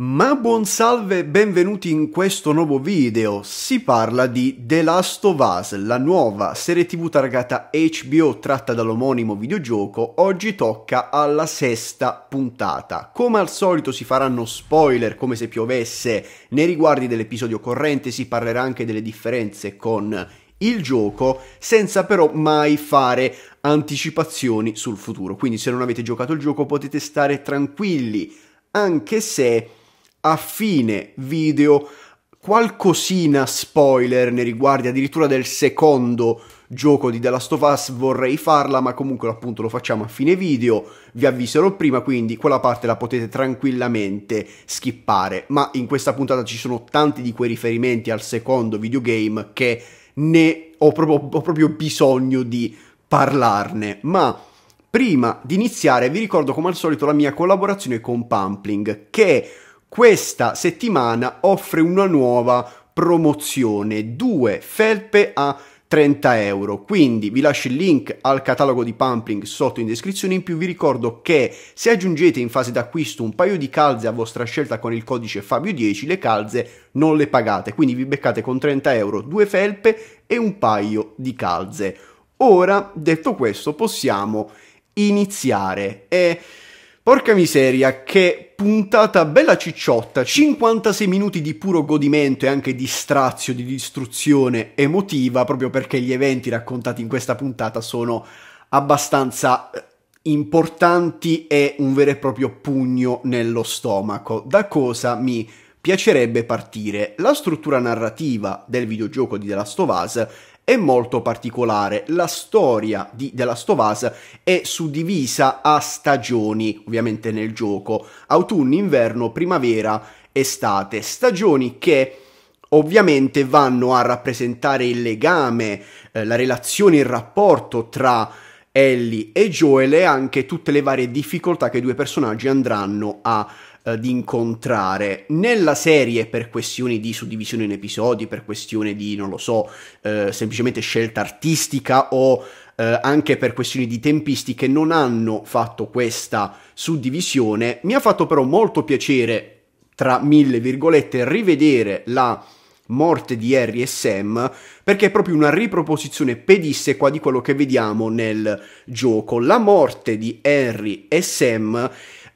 Ma buon salve, e benvenuti in questo nuovo video. Si parla di The Last of Us, la nuova serie tv targata HBO tratta dall'omonimo videogioco. Oggi tocca alla sesta puntata. Come al solito si faranno spoiler come se piovesse nei riguardi dell'episodio corrente, si parlerà anche delle differenze con il gioco senza però mai fare anticipazioni sul futuro. Quindi se non avete giocato il gioco potete stare tranquilli, anche se a fine video qualcosina spoiler nei riguardi addirittura del secondo gioco di The Last of Us vorrei farla ma comunque appunto lo facciamo a fine video vi avviserò prima quindi quella parte la potete tranquillamente skippare ma in questa puntata ci sono tanti di quei riferimenti al secondo videogame che ne ho proprio, ho proprio bisogno di parlarne ma prima di iniziare vi ricordo come al solito la mia collaborazione con Pumpling che questa settimana offre una nuova promozione, due felpe a 30 euro. Quindi vi lascio il link al catalogo di Pumpling sotto in descrizione. In più vi ricordo che se aggiungete in fase d'acquisto un paio di calze a vostra scelta con il codice Fabio10, le calze non le pagate. Quindi vi beccate con 30 euro due felpe e un paio di calze. Ora, detto questo, possiamo iniziare. E Porca miseria, che puntata bella cicciotta, 56 minuti di puro godimento e anche di strazio, di distruzione emotiva, proprio perché gli eventi raccontati in questa puntata sono abbastanza eh, importanti e un vero e proprio pugno nello stomaco. Da cosa mi piacerebbe partire? La struttura narrativa del videogioco di The Last of Us è molto particolare. La storia di The Last of Us è suddivisa a stagioni, ovviamente nel gioco, autunno, inverno, primavera, estate, stagioni che ovviamente vanno a rappresentare il legame, eh, la relazione, il rapporto tra Ellie e Joel e anche tutte le varie difficoltà che i due personaggi andranno a eh, di incontrare nella serie per questioni di suddivisione in episodi, per questione di, non lo so, eh, semplicemente scelta artistica o eh, anche per questioni di tempistiche non hanno fatto questa suddivisione. Mi ha fatto però molto piacere, tra mille virgolette, rivedere la morte di Harry e Sam, perché è proprio una riproposizione pedissequa di quello che vediamo nel gioco. La morte di Harry e Sam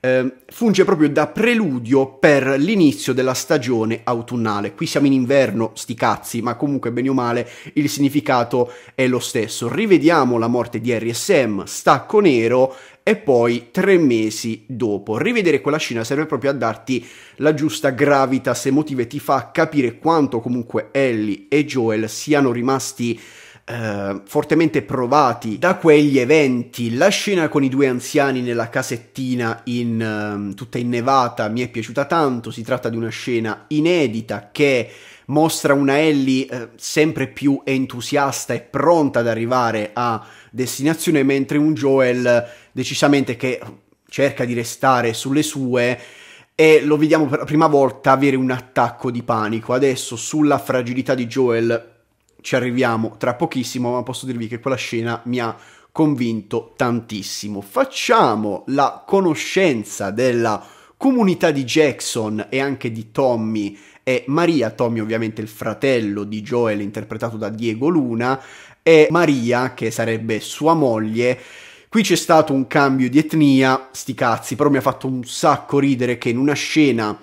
eh, funge proprio da preludio per l'inizio della stagione autunnale. Qui siamo in inverno, sti cazzi, ma comunque bene o male il significato è lo stesso. Rivediamo la morte di Harry e Sam, stacco nero e poi tre mesi dopo. Rivedere quella scena serve proprio a darti la giusta gravitas emotiva e ti fa capire quanto comunque Ellie e Joel siano rimasti eh, fortemente provati da quegli eventi. La scena con i due anziani nella casettina in, eh, tutta innevata mi è piaciuta tanto, si tratta di una scena inedita che mostra una Ellie eh, sempre più entusiasta e pronta ad arrivare a destinazione, mentre un Joel decisamente che cerca di restare sulle sue e lo vediamo per la prima volta avere un attacco di panico. Adesso sulla fragilità di Joel ci arriviamo tra pochissimo, ma posso dirvi che quella scena mi ha convinto tantissimo. Facciamo la conoscenza della comunità di Jackson e anche di Tommy e Maria, Tommy ovviamente il fratello di Joel interpretato da Diego Luna e Maria che sarebbe sua moglie. Qui c'è stato un cambio di etnia, sti cazzi, però mi ha fatto un sacco ridere che in una scena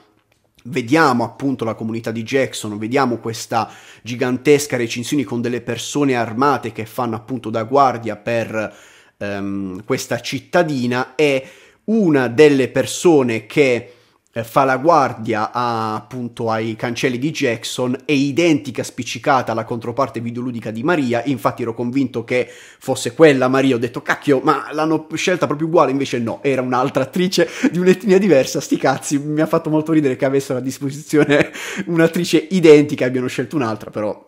Vediamo appunto la comunità di Jackson, vediamo questa gigantesca recinzione con delle persone armate che fanno appunto da guardia per ehm, questa cittadina e una delle persone che eh, fa la guardia a, appunto ai cancelli di Jackson, è identica spiccicata alla controparte videoludica di Maria, infatti ero convinto che fosse quella Maria, ho detto cacchio, ma l'hanno scelta proprio uguale, invece no, era un'altra attrice di un'etnia diversa, sti cazzi, mi ha fatto molto ridere che avessero a disposizione un'attrice identica e abbiano scelto un'altra, però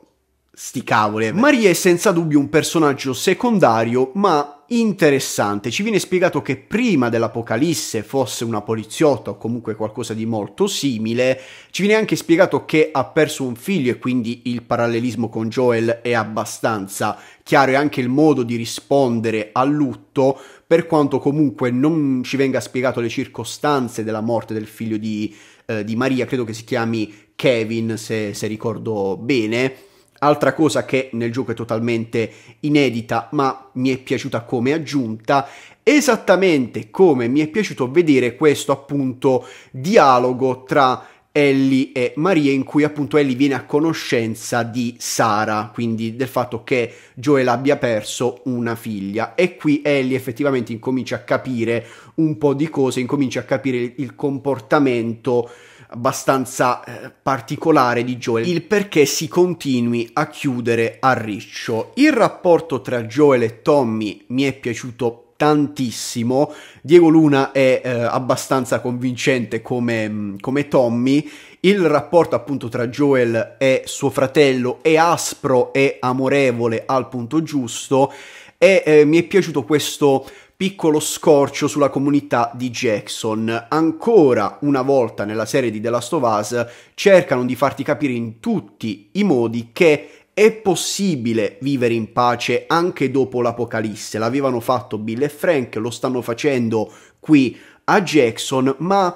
sti cavoli. Maria è senza dubbio un personaggio secondario, ma interessante. Ci viene spiegato che prima dell'Apocalisse fosse una poliziotta o comunque qualcosa di molto simile. Ci viene anche spiegato che ha perso un figlio e quindi il parallelismo con Joel è abbastanza chiaro e anche il modo di rispondere al lutto, per quanto comunque non ci venga spiegato le circostanze della morte del figlio di, eh, di Maria, credo che si chiami Kevin se, se ricordo bene Altra cosa che nel gioco è totalmente inedita, ma mi è piaciuta come aggiunta, esattamente come mi è piaciuto vedere questo appunto dialogo tra Ellie e Maria in cui appunto Ellie viene a conoscenza di Sara, quindi del fatto che Joel abbia perso una figlia e qui Ellie effettivamente incomincia a capire un po' di cose, incomincia a capire il comportamento abbastanza eh, particolare di Joel, il perché si continui a chiudere a riccio. Il rapporto tra Joel e Tommy mi è piaciuto tantissimo. Diego Luna è eh, abbastanza convincente come, mm, come, Tommy. Il rapporto appunto tra Joel e suo fratello è aspro e amorevole al punto giusto. E eh, mi è piaciuto questo piccolo scorcio sulla comunità di Jackson. Ancora una volta nella serie di The Last of Us cercano di farti capire in tutti i modi che è possibile vivere in pace anche dopo l'Apocalisse. L'avevano fatto Bill e Frank, lo stanno facendo qui a Jackson, ma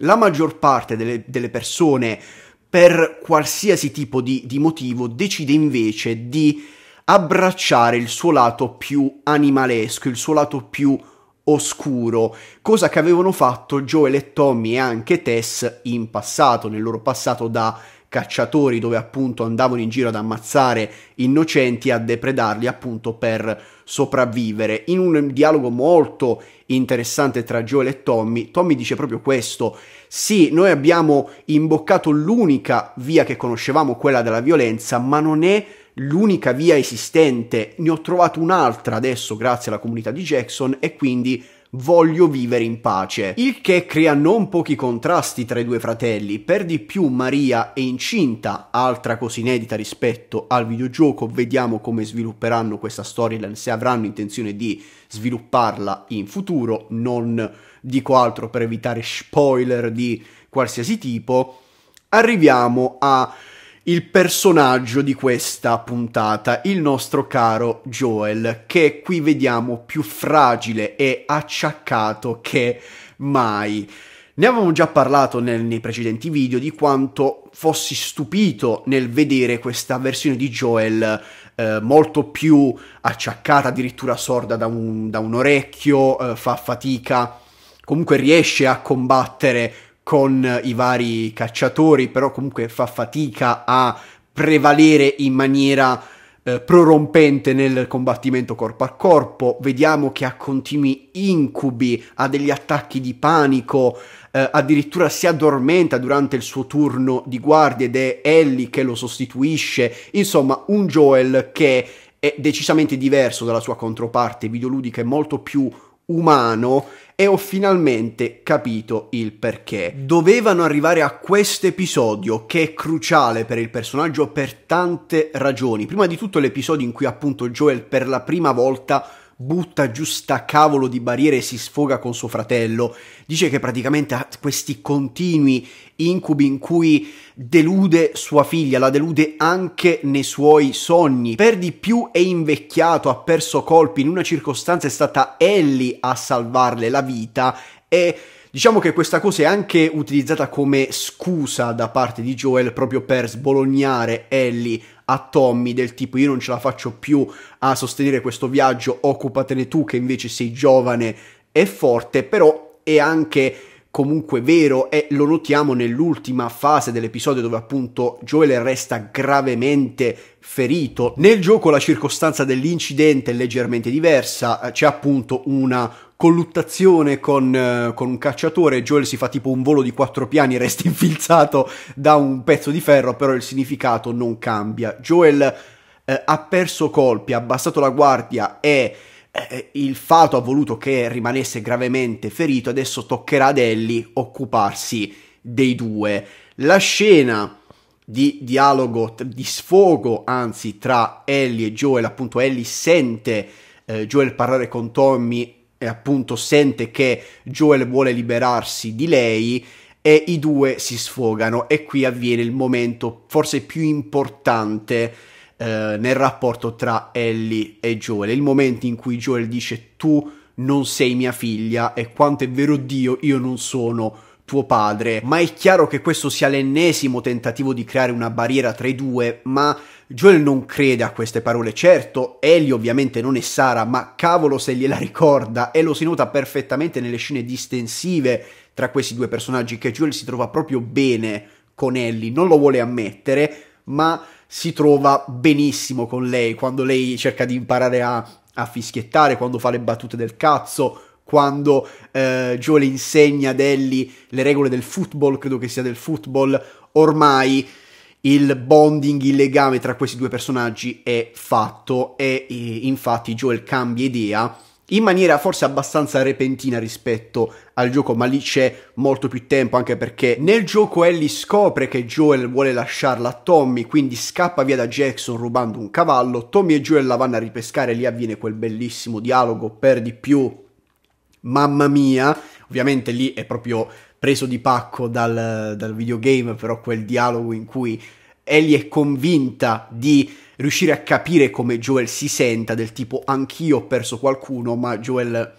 la maggior parte delle, delle persone per qualsiasi tipo di, di motivo decide invece di abbracciare il suo lato più animalesco, il suo lato più oscuro, cosa che avevano fatto Joel e Tommy e anche Tess in passato, nel loro passato da cacciatori dove appunto andavano in giro ad ammazzare innocenti e a depredarli appunto per sopravvivere. In un dialogo molto interessante tra Joel e Tommy, Tommy dice proprio questo: "Sì, noi abbiamo imboccato l'unica via che conoscevamo, quella della violenza, ma non è l'unica via esistente, ne ho trovato un'altra adesso grazie alla comunità di Jackson e quindi voglio vivere in pace, il che crea non pochi contrasti tra i due fratelli, per di più Maria è incinta, altra cosa inedita rispetto al videogioco, vediamo come svilupperanno questa storyline, se avranno intenzione di svilupparla in futuro, non dico altro per evitare spoiler di qualsiasi tipo, arriviamo a il personaggio di questa puntata, il nostro caro Joel, che qui vediamo più fragile e acciaccato che mai. Ne avevamo già parlato nel, nei precedenti video di quanto fossi stupito nel vedere questa versione di Joel eh, molto più acciaccata, addirittura sorda da un, da un orecchio, eh, fa fatica, comunque riesce a combattere con i vari cacciatori, però comunque fa fatica a prevalere in maniera eh, prorompente nel combattimento corpo a corpo, vediamo che ha continui incubi, ha degli attacchi di panico, eh, addirittura si addormenta durante il suo turno di guardia ed è Ellie che lo sostituisce, insomma un Joel che è decisamente diverso dalla sua controparte videoludica, è molto più umano e ho finalmente capito il perché. Dovevano arrivare a questo episodio che è cruciale per il personaggio per tante ragioni. Prima di tutto l'episodio in cui appunto Joel per la prima volta butta giù sta cavolo di barriere e si sfoga con suo fratello. Dice che praticamente ha questi continui incubi in cui delude sua figlia, la delude anche nei suoi sogni. Per di più è invecchiato, ha perso colpi, in una circostanza è stata Ellie a salvarle la vita e... Diciamo che questa cosa è anche utilizzata come scusa da parte di Joel proprio per sbolognare Ellie a Tommy del tipo io non ce la faccio più a sostenere questo viaggio, occupatene tu che invece sei giovane e forte, però è anche comunque vero e lo notiamo nell'ultima fase dell'episodio dove appunto Joel resta gravemente ferito. Nel gioco la circostanza dell'incidente è leggermente diversa, eh, c'è appunto una colluttazione con, eh, con, un cacciatore, Joel si fa tipo un volo di quattro piani, resta infilzato da un pezzo di ferro, però il significato non cambia. Joel eh, ha perso colpi, ha abbassato la guardia e eh, il fato ha voluto che rimanesse gravemente ferito, adesso toccherà ad Ellie occuparsi dei due. La scena di dialogo, di sfogo anzi tra Ellie e Joel, appunto Ellie sente eh, Joel parlare con Tommy e appunto sente che Joel vuole liberarsi di lei e i due si sfogano e qui avviene il momento forse più importante eh, nel rapporto tra Ellie e Joel, il momento in cui Joel dice tu non sei mia figlia e quanto è vero Dio io non sono tuo padre, ma è chiaro che questo sia l'ennesimo tentativo di creare una barriera tra i due, ma Joel non crede a queste parole, certo, Ellie ovviamente non è Sara, ma cavolo se gliela ricorda e lo si nota perfettamente nelle scene distensive tra questi due personaggi che Joel si trova proprio bene con Ellie, non lo vuole ammettere, ma si trova benissimo con lei quando lei cerca di imparare a, a fischiettare, quando fa le battute del cazzo, quando eh, Joe insegna ad Ellie le regole del football, credo che sia del football, ormai il bonding, il legame tra questi due personaggi è fatto e, e infatti Joel cambia idea in maniera forse abbastanza repentina rispetto al gioco, ma lì c'è molto più tempo anche perché nel gioco Ellie scopre che Joel vuole lasciarla a Tommy, quindi scappa via da Jackson rubando un cavallo, Tommy e Joel la vanno a ripescare, lì avviene quel bellissimo dialogo per di più mamma mia, ovviamente lì è proprio preso di pacco dal, dal videogame, però quel dialogo in cui Ellie è convinta di riuscire a capire come Joel si senta, del tipo anch'io ho perso qualcuno, ma Joel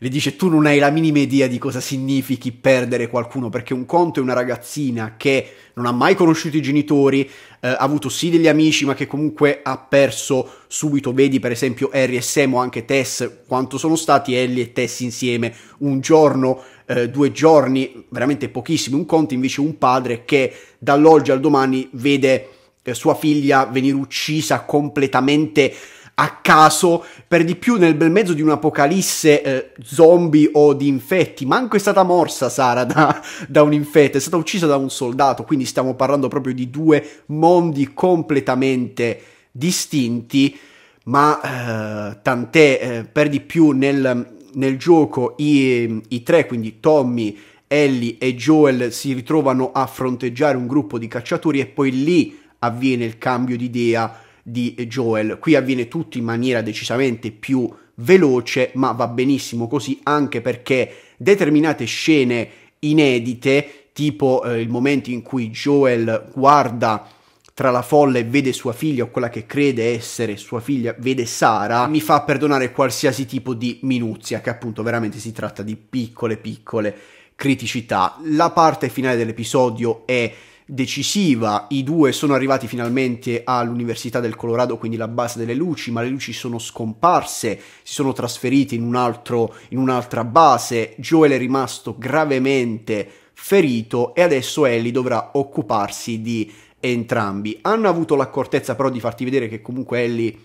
le dice tu non hai la minima idea di cosa significhi perdere qualcuno, perché un conto è una ragazzina che non ha mai conosciuto i genitori, eh, ha avuto sì degli amici, ma che comunque ha perso subito, vedi per esempio Harry e Sam o anche Tess, quanto sono stati Ellie e Tess insieme un giorno, eh, due giorni, veramente pochissimi, un conto invece un padre che dall'oggi al domani vede eh, sua figlia venire uccisa completamente a caso, per di più nel bel mezzo di un'apocalisse eh, zombie o di infetti. Manco è stata morsa Sara da, da un infetto, è stata uccisa da un soldato, quindi stiamo parlando proprio di due mondi completamente distinti, ma eh, tant'è eh, per di più nel, nel gioco i, i tre, quindi Tommy, Ellie e Joel si ritrovano a fronteggiare un gruppo di cacciatori e poi lì avviene il cambio di idea di Joel. Qui avviene tutto in maniera decisamente più veloce, ma va benissimo così anche perché determinate scene inedite, tipo eh, il momento in cui Joel guarda tra la folla e vede sua figlia o quella che crede essere sua figlia, vede Sara, mi fa perdonare qualsiasi tipo di minuzia, che appunto veramente si tratta di piccole piccole criticità. La parte finale dell'episodio è decisiva. I due sono arrivati finalmente all'Università del Colorado, quindi la base delle luci, ma le luci sono scomparse, si sono trasferite in, un altro, in un'altra base. Joel è rimasto gravemente ferito e adesso Ellie dovrà occuparsi di entrambi. Hanno avuto l'accortezza però di farti vedere che comunque Ellie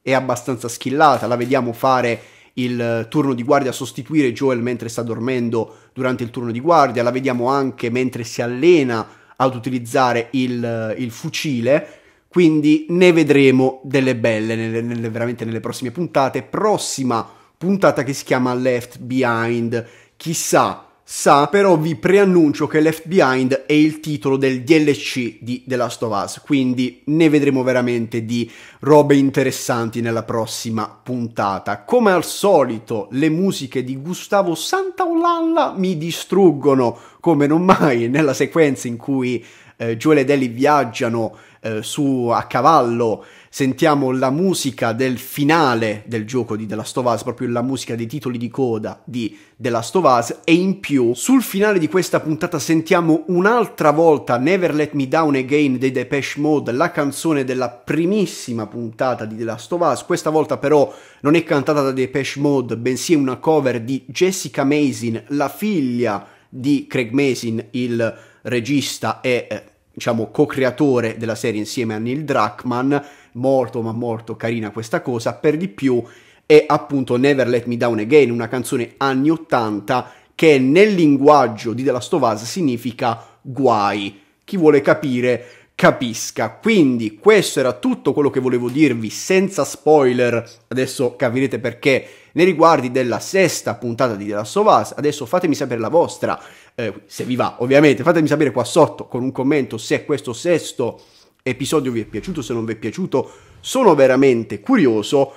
è abbastanza schillata, la vediamo fare il turno di guardia, sostituire Joel mentre sta dormendo durante il turno di guardia, la vediamo anche mentre si allena ad utilizzare il, il fucile. Quindi ne vedremo delle belle nelle, nelle, veramente nelle prossime puntate. Prossima puntata che si chiama Left Behind. Chissà sa, però vi preannuncio che Left Behind è il titolo del DLC di The Last of Us, quindi ne vedremo veramente di robe interessanti nella prossima puntata. Come al solito, le musiche di Gustavo Santaolalla mi distruggono come non mai nella sequenza in cui eh, Joel ed Ellie viaggiano eh, su a cavallo sentiamo la musica del finale del gioco di The Last of Us, proprio la musica dei titoli di coda di The Last of Us e in più sul finale di questa puntata sentiamo un'altra volta Never Let Me Down Again dei Depeche Mode, la canzone della primissima puntata di The Last of Us, questa volta però non è cantata da Depeche Mode, bensì è una cover di Jessica Mason, la figlia di Craig Mason, il regista e eh, diciamo, co-creatore della serie insieme a Neil Druckmann, morto ma molto carina questa cosa, per di più è appunto Never Let Me Down Again, una canzone anni 80 che nel linguaggio di The Last of Us significa guai. Chi vuole capire capisca. Quindi questo era tutto quello che volevo dirvi senza spoiler, adesso capirete perché, nei riguardi della sesta puntata di The Last of Us. Adesso fatemi sapere la vostra, eh, se vi va ovviamente, fatemi sapere qua sotto con un commento se questo sesto episodio vi è piaciuto, se non vi è piaciuto, sono veramente curioso.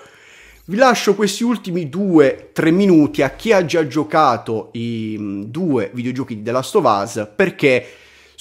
Vi lascio questi ultimi 2-3 minuti a chi ha già giocato i mm, due videogiochi di The Last of Us perché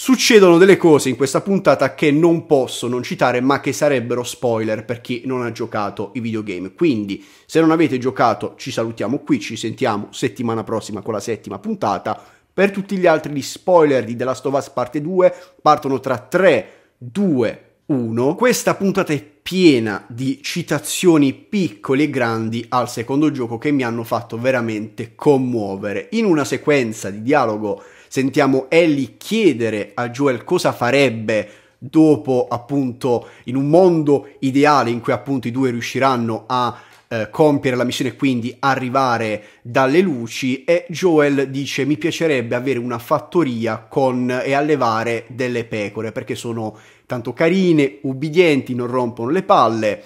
Succedono delle cose in questa puntata che non posso non citare, ma che sarebbero spoiler per chi non ha giocato i videogame. Quindi, se non avete giocato, ci salutiamo qui, ci sentiamo settimana prossima con la settima puntata. Per tutti gli altri, gli spoiler di The Last of Us parte 2 partono tra 3, 2, 1. Questa puntata è piena di citazioni piccole e grandi al secondo gioco che mi hanno fatto veramente commuovere. In una sequenza di dialogo sentiamo Ellie chiedere a Joel cosa farebbe dopo appunto in un mondo ideale in cui appunto i due riusciranno a eh, compiere la missione e quindi arrivare dalle luci e Joel dice mi piacerebbe avere una fattoria con e allevare delle pecore perché sono tanto carine, ubbidienti, non rompono le palle.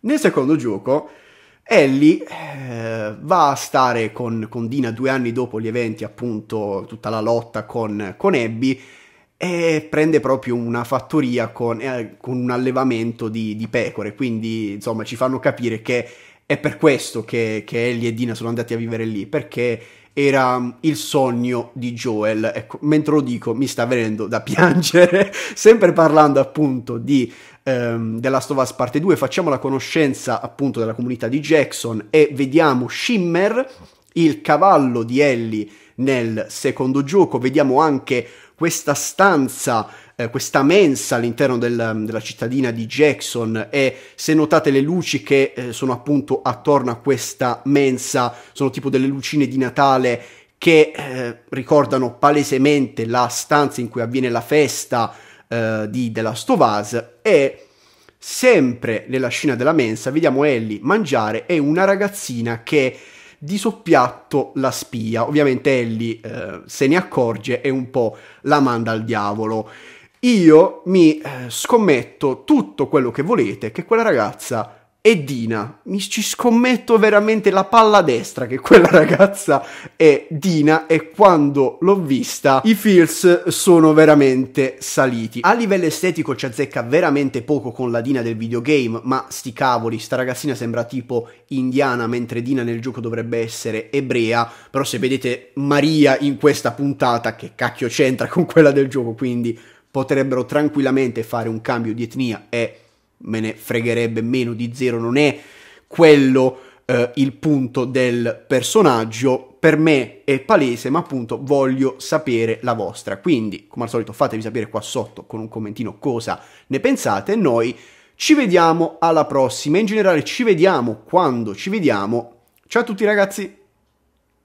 Nel secondo gioco Ellie eh, va a stare con, con, Dina due anni dopo gli eventi, appunto, tutta la lotta con, con Abby e prende proprio una fattoria con, eh, con un allevamento di, di, pecore, quindi insomma ci fanno capire che è per questo che, che Ellie e Dina sono andati a vivere lì, perché era mm, il sogno di Joel. Ecco, mentre lo dico mi sta venendo da piangere, sempre parlando appunto di ehm, The Last of Us parte 2, facciamo la conoscenza appunto della comunità di Jackson e vediamo Shimmer, il cavallo di Ellie nel secondo gioco, vediamo anche questa stanza eh, questa mensa all'interno del, della cittadina di Jackson e se notate le luci che eh, sono appunto attorno a questa mensa sono tipo delle lucine di Natale che eh, ricordano palesemente la stanza in cui avviene la festa eh, di The Last of Us e sempre nella scena della mensa vediamo Ellie mangiare e una ragazzina che di soppiatto la spia. Ovviamente Ellie eh, se ne accorge e un po' la manda al diavolo io mi eh, scommetto tutto quello che volete che quella ragazza è Dina. Mi ci scommetto veramente la palla destra che quella ragazza è Dina e quando l'ho vista i feels sono veramente saliti. A livello estetico ci azzecca veramente poco con la Dina del videogame, ma sti cavoli, sta ragazzina sembra tipo indiana mentre Dina nel gioco dovrebbe essere ebrea, però se vedete Maria in questa puntata che cacchio c'entra con quella del gioco, quindi potrebbero tranquillamente fare un cambio di etnia e me ne fregherebbe meno di zero, non è quello eh, il punto del personaggio, per me è palese, ma appunto voglio sapere la vostra. Quindi, come al solito, fatevi sapere qua sotto con un commentino cosa ne pensate. Noi ci vediamo alla prossima. In generale, ci vediamo quando ci vediamo. Ciao a tutti, ragazzi!